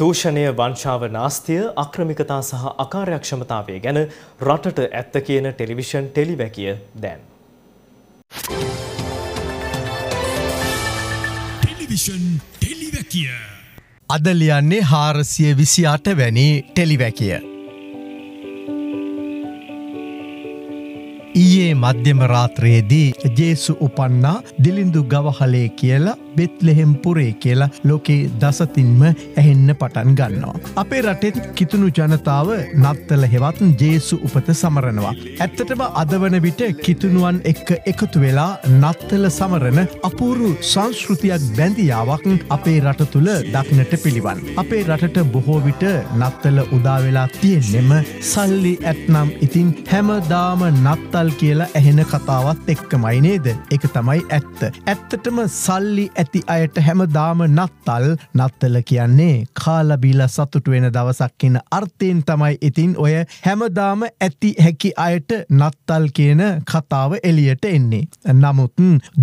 දූෂණය වංශාව නාස්තිය අක්‍රමිකතා සහ අකාර්යක්ෂමතාවය ගැන රටට ඇත්ත කියන ටෙලිවිෂන් ටෙලිවැකිය දැන්. ටෙලිවිෂන් ටෙලිවැකිය අදලියන්නේ හාරසිය විසි අට වැනි ටෙලිවැකිය. ඊයේ මධ්‍යම රාත්‍රයේදී ජේසු උපන්නා දිලිඳු ගවහලේ කියලා බෙත්ලෙහෙම් පුරේ කියලා ලෝකේ දසතින්ම ඇහෙන්න පටන් ගන්නවා. අපේ රටෙත් කිතුුණු ජනතාව නත්තල හෙවත් ජේසු උපත සමරනවා. ඇත්තටම අදවන විට කිතුුණුවන් එක්ක එකතු වෙලා නත්තල සමරණ අපූරු සංස්කෘතියක් බැඳියාවක් අපේ රට තුළ දක්නට පිළිවන්. අපේ රටට බොහෝ විට නත්තල උදාවෙලා තියෙන්නෙම සල්ලි ඇත්නම් ඉතින් හැමදාම නත්තල් කියලා ඇහෙන කතාවත් එක්කමයි නේද. එක තමයි ඇත්ත. ඇත්තටම සල්ලි ඇ ඇති අයට හැමදාම නත්තල් නත්තල කියන්නේ කාලබීල සතුට වෙන දවසක් කියන අර්ථයෙන් තමයි ඉතින් ඔය හැමදාම ඇති හැකි අයට නත්තල් කියන කතාව එලියට එන්නේ. නමුත්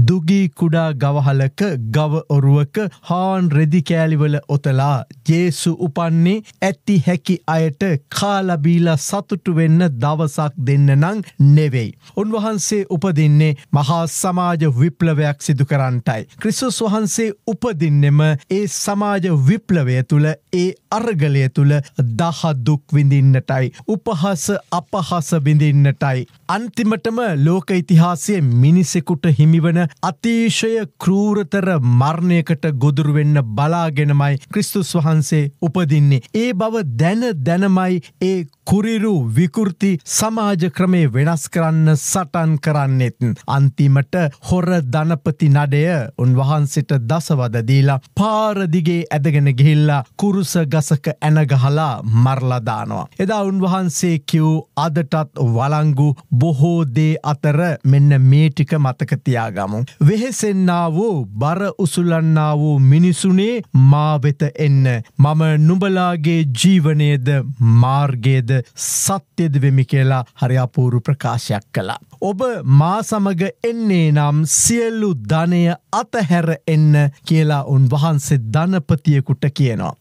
දුගී කුඩා ගවහලක ගව ඔරුවක හාන් රෙදිකෑලිවල ඔතලා ජේසු උපන්නේ ඇති හැකි අයට කාලබීල සතුටු වෙන්න දවසක් දෙන්න නං නෙවෙයි. උන්වහන්සේ උපදින්නේ මහා සමාජ විප්ලවයක් සිදු කරන්ටයි. ක්‍රිස්සුස් වහන්සේ උපදින්නෙම ඒ සමාජ විප්ලවය තුළ ඒ අරගලය තුළ දහදුක් විඳින්නටයි. උපහස අපහස බිඳින්නටයි. අන්තිමටම ලෝක ඉතිහාසය මිනිසෙකුට හිමිවන අතිශය කරූරතර මරණයකට ගොදුරුවෙන්න බලාගෙනමයි ක්‍රිස්තුස් වහන්සේ උපදින්නේ. ඒ බව දැන දැනමයි ඒ කුරිරු විකෘති සමාජ ක්‍රමේ වෙනස් කරන්න සටන් කරන්නෙත්. අන්තිමට හොර ධනපති නඩය උන්වහන්සිට දසවදදීලා පාරදිගේ ඇදගෙන ගිහිල්ලා කුරුස ගස ගසක ඇනගහලා මරලදානවා. එදා උන්වහන්සේ කිව් අදටත් වලංගු බොහෝදේ අතර මෙන්න මේටික මතකතියාගමු. වෙහෙසෙන්න්නා වූ බර උසුලන්නා වූ මිනිසුනේ මාවෙත එන්න. මම නුඹලාගේ ජීවනයේද මාර්ගයේද සත්‍යද වෙමි කියලා හරියාපූරු ප්‍රකාශයක් කලා. ඔබ මා සමග එන්නේ නම් සියල්ලු ධනය අතහැර එන්න කියලා උන් වහන්සේ ධනපතියකුට කියනවා.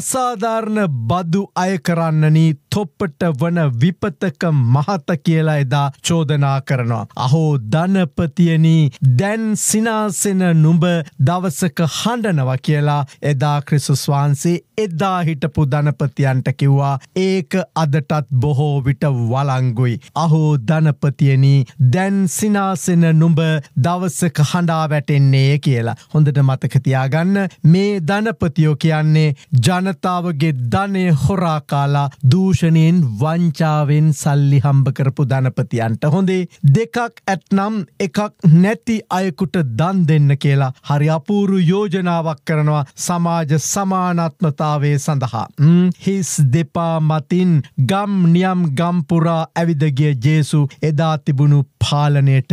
අසාධාරණ බදු අය කරන්නනී තොප්පට වන විපතක මහත කියලා එදා චෝදනා කරනවා. අහෝ ධනපතියනී දැන් සිනාසෙන නුඹ දවසක හඬනවා කියලා එදා ක්‍රිසුස් වහන්සේ එදා හිටපු ධනපතියන්ට කිව්වා ඒක අදටත් බොහෝ විට වලංගුයි. අහෝ ධනපතියනී දැන් සිනාසෙන නුඹ දවසක හඬා වැටෙන්නේ කියලා. හොඳට මතකතියාගන්න මේ ධනපතියෝ කියන්නේ ජනතාවගේ ධනය හොරාකාලා දූෂ දූෂණයෙන් වංචාවෙන් සල්ලි හම්බ කරපු ධනපතියන්ට හොඳේ දෙකක් ඇත්නම් එකක් නැති අයකුට දන් දෙන්න කියලා හරි අපූරු යෝජනාවක් කරනවා සමාජ සමානත්මතාවේ සඳහා. හිස් දෙපා මතින් ගම් නියම් ගම්පුරා ඇවිදගිය ජේසු එදා තිබුණු පාලනයට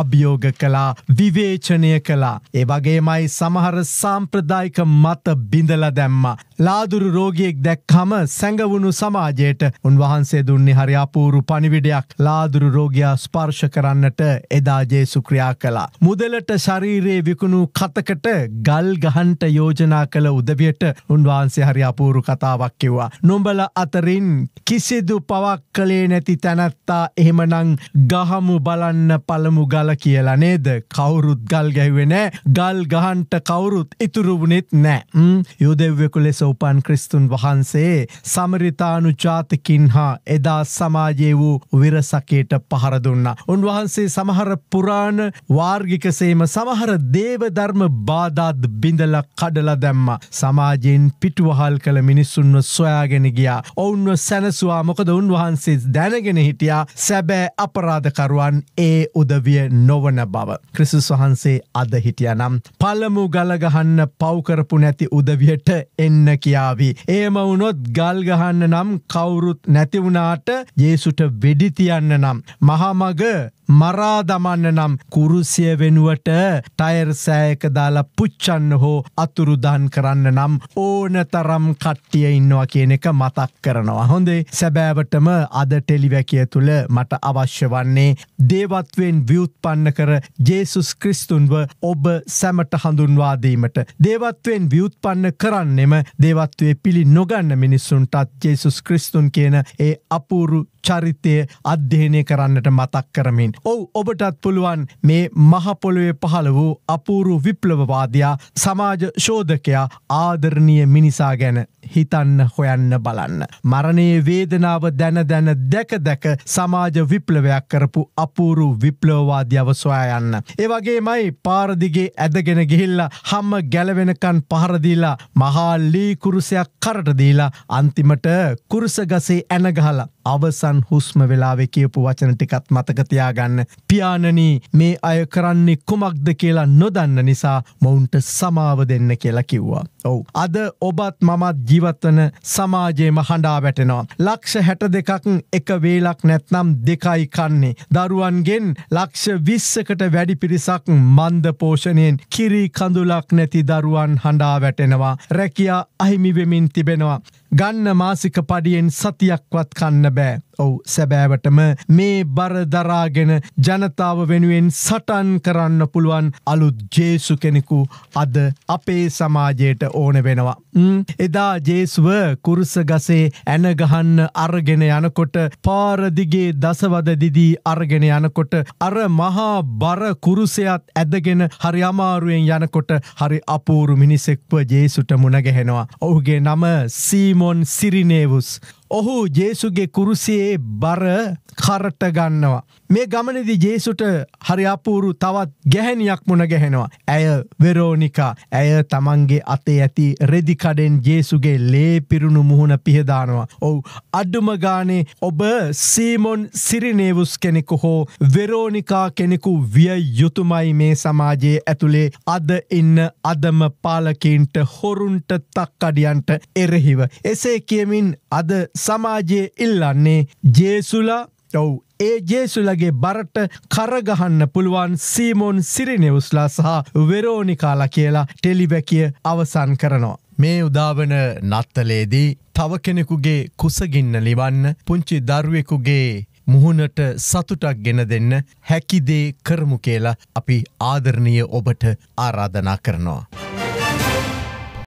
අභියෝග කලා විවේචනය කලා. ඒවගේමයි සමහර සාම්ප්‍රදායික මත බිඳල දැම්ම. ලාදුරු රෝගියෙක් දැක්කම සැඟවුණු සමාජයට උන්වහන්සේ දුන්නේ හරි අපූරු පනිවිඩයක් ලාදුරු රෝගයා ස්පර්ශ කරන්නට එදා ජේසුක්‍රියා කලා. මුදලට ශරීරයේ විකුණු කතකට ගල් ගහන්ට යෝජනා කළ උදවියට උන්වහන්සේ හරි අපූරු කතාවක් කිව්වා. නොඹල අතරින් කිසිදු පවක් කළේ නැති තැනැත්තා එහෙමනං ගහමු බල බලන්න පළමු ගල කියලා නේද කවුරුත් ගල් ගැහුවෙන ගල් ගහන්ට කවුරුත් ඉතුරුවුණෙත් නෑ යුදෙව්වෙකු ලෙස උපන් ක්‍රිස්තුන් වහන්සේ සමරිතානු ජාතිකින් හා එදා සමාජයේ වූ විරසකයට පහරදුන්න. උන්වහන්සේ සමහර පුරාණ වාර්ගිකසේම සමහර දේවධර්ම බාධාත් බිඳල කඩල දැම්ම සමාජයෙන් පිටුවහල් කළ මිනිස්සුන්ව සොයාගෙන ගියා ඔවුන්ව සැනසවා මොකද උන්වහන්සේ දැනගෙන හිටියා සැබෑ අපරාධකරුවන් උන් ඒ උදවිය නොවන බව. ක්‍රිසුස් වහන්සේ අද හිටිය නම්. පළමු ගලගහන්න පව්කරපු නැති උදවියට එන්න කියාවී. ඒම වුණොත් ගල්ගහන්න නම් කවුරුත් නැතිවුණාට ජේසුට වෙඩිතියන්න නම්. මහමග මරා දමන්න නම් කුරුසිය වෙනුවට ටයර් සෑයක දාලා පුච්චන්න හෝ අතුරුදන් කරන්න නම් ඕන තරම් කට්ටිය ඉන්නවා කියන එක මතක් කරනවා. හොඳේ සැබෑවටම අද ටෙලිවැකිය තුළ මට අවශ්‍ය වන්නේ දේවත්වෙන් ව්‍යුත්පන්න කර ජේසුස් ක්‍රිස්තුන්ව ඔබ සැමට හඳුන්වාදීමට. දේවත්වෙන් ව්‍යුත්පන්න කරන්නෙම දේවත්වේ පිළි නොගන්න මිනිස්සුන්ටත් ජේසුස් ක්‍රිස්තුන් කියන ඒ අපූරු චරිතය අධ්‍යයනය කරන්නට මතක් කරමින්. ඔවු ඔබටත් පුළුවන් මේ මහපොළොවේ පහළ වූ අපූරු විප්ලවවාදයා සමාජ ශෝධකයා ආදරණය මිනිසා ගැන හිතන්න හොයන්න බලන්න. මරණයේ වේදනාව දැන දැන දැක දැක සමාජ විප්ලවයක් කරපු අපූරු විප්ලවවාද්‍යව සොයා යන්න. ඒවගේ මයි පාරදිගේ ඇදගෙන ගිහිල්ල හම්ම ගැලවෙනකන් පහරදිලා මහා ලීකුරුසයක් කරටදීලා අන්තිමට කුරුසගසේ ඇනගහලා අවසන් හුස්ම වෙලාවෙ කියපු වචන ටිකත් මතකතියාගන්න පියානනී මේ අය කරන්නේ කුමක්ද කියලා නොදන්න නිසා මොවුන්ට සමාව දෙන්න කියලා කිව්වා. ඔවු. අද ඔබත් මමත් ජීවත්වන සමාජයේම හඬා වැටෙනවා. ලක්ෂ හැට දෙකක් එක වේලක් නැත්නම් දෙකයි කන්නේ. දරුවන්ගෙන් ලක්ෂ විස්සකට වැඩි පිරිසක් මන්ද පෝෂණයෙන් කිරි කඳුලක් නැති දරුවන් හඬා වැටෙනවා. රැකයා අහිමිවෙමින් තිබෙනවා. ගන්න මාසික පඩියෙන් සතියක්වත් කන්න බෑ. ඔව් සැබෑවටම මේ බරදරාගෙන ජනතාව වෙනුවෙන් සටන් කරන්න පුළුවන් අලුත් ජේසු කෙනෙකු අද අපේ සමාජයට ඕන වෙනවා. එදා ජේසුව කුරුස ගසේ ඇනගහන්න අරගෙන යනකොට පාරදිගේ දසවදදිදී අරගෙන යනකොට අර මහා බර කුරුසයත් ඇදගෙන හරි අමාරුවෙන් යනකොට හරි අපූරු මිනිසෙක්ව ජේසුට මුණගැහෙනවා. ඔහුගේ නම සීමොන් සිරිනේවුස් ඔහු ජේසුගේ කුරුසියේ බර කරට ගන්නවා. මේ ගමනදි ජේසුට හරි අපූරු තවත් ගැහැනියක් මුණ ගැහෙනවා. ඇය වෙරෝනිකා ඇය තමන්ගේ අතේ ඇති රෙදිකඩෙන් ජේසුගේ ලේ පිරුණු මුහුණ පිහදානවා. ඔවු අඩ්ඩුමගානේ ඔබ සීමොන් සිරිනේවුස් කෙනෙකු හෝ වෙරෝනිකා කෙනෙකු විය යුතුමයි මේ සමාජයේ ඇතුළේ අද ඉන්න අදම පාලකින්ට හොරුන්ට තක්කඩියන්ට එරෙහිව. එසේ කියමින් අද සමාජයේ ඉල්ලන්නේ ජේසුලා ඔව් ඒ ජේසුලගේ බරට කරගහන්න පුළුවන් සීමෝන් සිරිනෙවුස්ලා සහ වෙරෝනිකාලා කියලා ටෙලිබැකිය අවසන් කරනවා. මේ උදාවන නත්තලේදී තව කෙනෙකුගේ කුසගින්න ලිවන්න පුංචි දරුවෙකුගේ මුහුණට සතුටක් ගෙන දෙන්න හැකිදේ කරමු කියලා අපි ආදරණය ඔබට ආරාධනා කරනවා.